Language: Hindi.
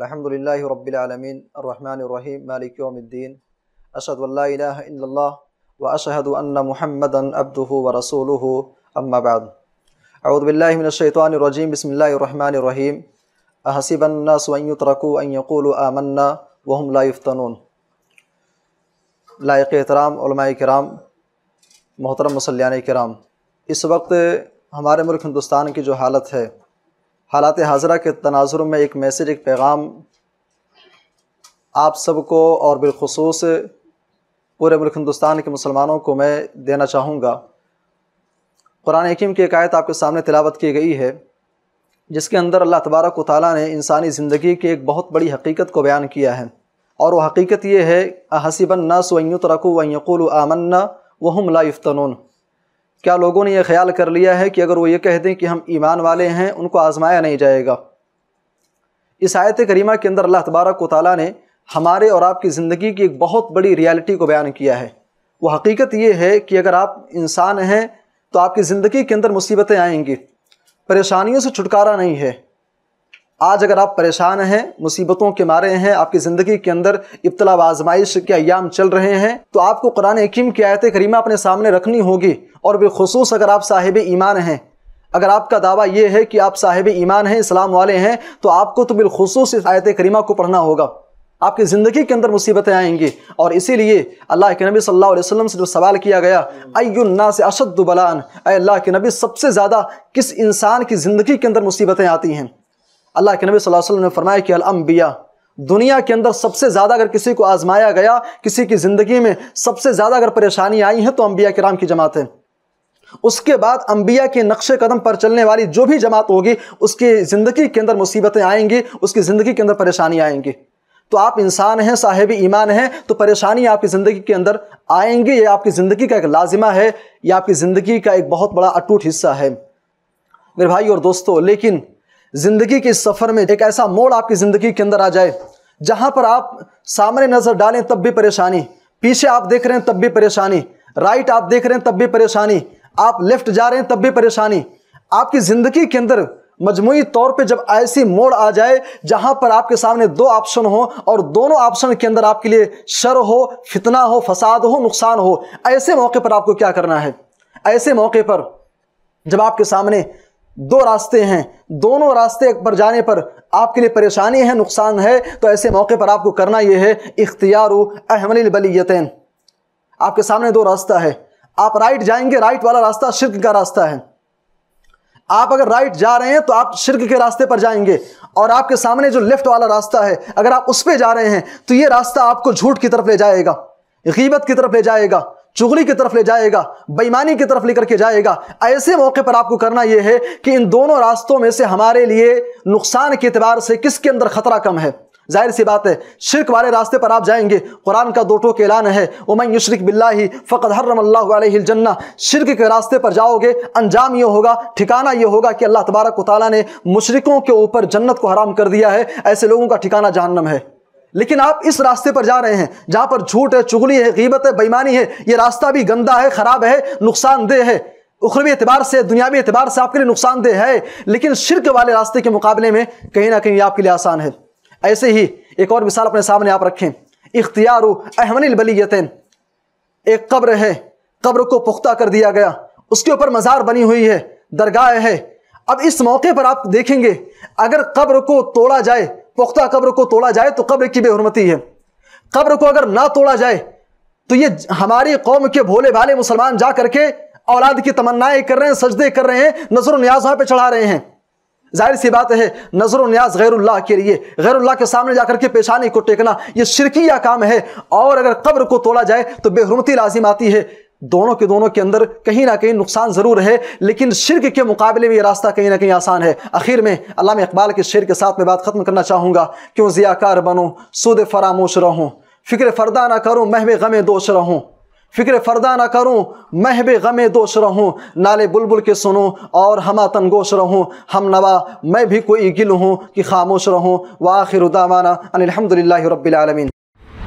अलहमदिल्ल रबालमीन रहीम मालिकद्दीन अशदल्ला व अशहदन महमदन अब्दू व रसूल अम्माबाद अउदबिल्लिमिनशैतवानरजीम बसमीम हसीबन्नासरकूल आमन्ना वहम लाफ्तनून लायक एहतराम कराम मोहतरम मसलान कराम इस वक्त हमारे मुल्क हिंदुस्तान की जो हालत है हालात हाजरा के तनाजुर में एक मैसेज एक पैगाम आप सबको और बिलखसूस पूरे मुल्क हिंदुस्तान के मुसलमानों को मैं देना चाहूँगा कुरान हकीम की एकायत आपके सामने तिलावत की गई है जिसके अंदर अल्लाह तबारक ताली ने इंसानी ज़िंदगी की एक बहुत बड़ी हकीकत को बयान किया है और वह हकीकत ये है हसीबन नासुत रकू वयक़ुल आमन्ना वहम लाइफ यफ्तनून क्या लोगों ने यह ख्याल कर लिया है कि अगर वो ये कह दें कि हम ईमान वाले हैं उनको आजमाया नहीं जाएगा इस आयत करीमा के अंदर अल्लाह तबारक ताली ने हमारे और आपकी ज़िंदगी की एक बहुत बड़ी रियलिटी को बयान किया है वो हकीकत ये है कि अगर आप इंसान हैं तो आपकी ज़िंदगी के अंदर मुसीबतें आएंगी परेशानियों से छुटकारा नहीं है आज अगर आप परेशान हैं मुसीबतों के मारे हैं आपकी ज़िंदगी के अंदर इब्तला व आजमाइश के अयाम चल रहे हैं तो आपको कुरान हकीम की आयत करीमा अपने सामने रखनी होगी और बिलखसूस अगर आप साहिब ईमान हैं अगर आपका दावा यह है कि आप साहिब ईमान हैं इस्लाम वाले हैं तो आपको तो बिलखसूस इस आयत करीमा को पढ़ना होगा आपकी ज़िंदगी के अंदर मुसीबतें आएंगी और इसीलिए अल्लाह के नबी सल्लल्लाहु अलैहि वसल्लम से जो सवाल किया गया अयुन्ना से अशद बलान अल्लाह के नबी सबसे ज़्यादा किस इंसान की ज़िंदगी के अंदर मुसीबतें आती हैं अल्लाह के नबी वसल्लम ने फरमाया कि अलम्बिया दुनिया के अंदर सबसे ज़्यादा अगर किसी को आजमाया गया किसी की ज़िंदगी में सबसे ज़्यादा अगर परेशानी आई है तो अम्बिया के राम की जमात है उसके बाद अम्बिया के नक्शे कदम पर चलने वाली जो भी जमात होगी उसकी ज़िंदगी के अंदर मुसीबतें आएंगी उसकी ज़िंदगी के अंदर परेशानी आएंगी तो आप इंसान हैं साहेबी ईमान हैं तो परेशानी आपकी ज़िंदगी के अंदर आएंगी ये आपकी ज़िंदगी का एक लाजिमा है या आपकी ज़िंदगी का एक बहुत बड़ा अटूट हिस्सा है मेरे भाई और दोस्तों लेकिन ज़िंदगी के सफ़र में एक ऐसा मोड़ आपकी ज़िंदगी के अंदर आ जाए जहां पर आप सामने नज़र डालें तब भी परेशानी पीछे आप देख रहे हैं तब भी परेशानी राइट आप देख रहे हैं तब भी परेशानी आप लेफ़्ट जा रहे हैं तब भी परेशानी आपकी ज़िंदगी के अंदर मजमू तौर पे जब ऐसी मोड़ आ जाए जहां पर आपके सामने दो ऑप्शन हो और दोनों ऑप्शन के अंदर आपके लिए शर हो फितना हो फसाद हो नुकसान हो ऐसे मौके पर आपको क्या करना है ऐसे मौके पर जब आपके सामने दो रास्ते हैं दोनों रास्ते पर जाने पर आपके लिए परेशानी है नुकसान है तो ऐसे मौके पर आपको करना यह है इख्तियार अहमलबलीतन आपके सामने दो रास्ता है आप राइट जाएंगे राइट वाला रास्ता शिरक का रास्ता है आप अगर राइट जा रहे हैं तो आप शिरक के रास्ते पर जाएंगे और आपके सामने जो लेफ्ट वाला रास्ता है अगर आप उस पर जा रहे हैं तो ये रास्ता आपको झूठ की तरफ ले जाएगा गीबत की तरफ ले जाएगा चुगली की तरफ ले जाएगा बेईमानी की तरफ लेकर के जाएगा ऐसे मौके पर आपको करना यह है कि इन दोनों रास्तों में से हमारे लिए नुकसान के अतबार से किसके अंदर खतरा कम है जाहिर सी बात है शिरक वाले रास्ते पर आप जाएंगे कुरान का दो टोक ऐलान है उमन युशरक बिल्ला ही फ़कत हर हर्रमल्लाजन्ना शिरक के रास्ते पर जाओगे अंजाम ये होगा ठिकाना ये होगा कि अल्लाह तबारक ताली ने मुशरकों के ऊपर जन्नत को हराम कर दिया है ऐसे लोगों का ठिकाना जहनम है लेकिन आप इस रास्ते पर जा रहे हैं जहां पर झूठ है चुगली है गीबत है बेईमानी है ये रास्ता भी गंदा है ख़राब है नुकसानदेह है उखरवी एतबार से दुनियावी एतबार से आपके लिए नुकसानदेह है लेकिन शिरक वाले रास्ते के मुकाबले में कहीं ना कहीं आपके लिए आसान है ऐसे ही एक और मिसाल अपने सामने आप रखें इख्तियार अहमनबलीतन एक कब्र है कब्र को पुख्ता कर दिया गया उसके ऊपर मज़ार बनी हुई है दरगाह है अब इस मौके पर आप देखेंगे अगर कब्र को तोड़ा जाए पुख्ता कब्र को तोड़ा जाए तो कब्र की बेहरमती है कब्र को अगर ना तोड़ा जाए तो ये हमारी कौम के भोले भाले मुसलमान जा करके औलाद की तमन्नाएं कर रहे हैं सजदे कर रहे हैं नजर न्याज वहां पर चढ़ा रहे हैं जाहिर सी बात है नजर न्याज गैरुल्लाह के लिए गैरुल्लाह के सामने जाकर के पेशानी को टेकना यह शिरकिया काम है और अगर कब्र को तोड़ा जाए तो बेहरमती लाजिम आती है दोनों के दोनों के अंदर कहीं ना कहीं नुकसान ज़रूर है लेकिन शिरक के मुकाबले में ये रास्ता कहीं ना कहीं आसान है आखिर में अलाम इकबाल के शेर के साथ मैं बात ख़त्म करना चाहूँगा क्यों ज़ियाकार बनो सूद फरामोश रहूँ फ़िक्र फ़रदा ना करूँ महब गमे दोष रहूँ फ़िक्र फ़रदा ना करूँ बे गमे दोष रहूँ नाले बुलबुल के सुनूँ और हम तनगोश रहूँ हम नवा मैं भी कोई गिल हूँ कि खामोश रहूँ व आखिर उदामाना अनिलहमदिल्ला रबालमीन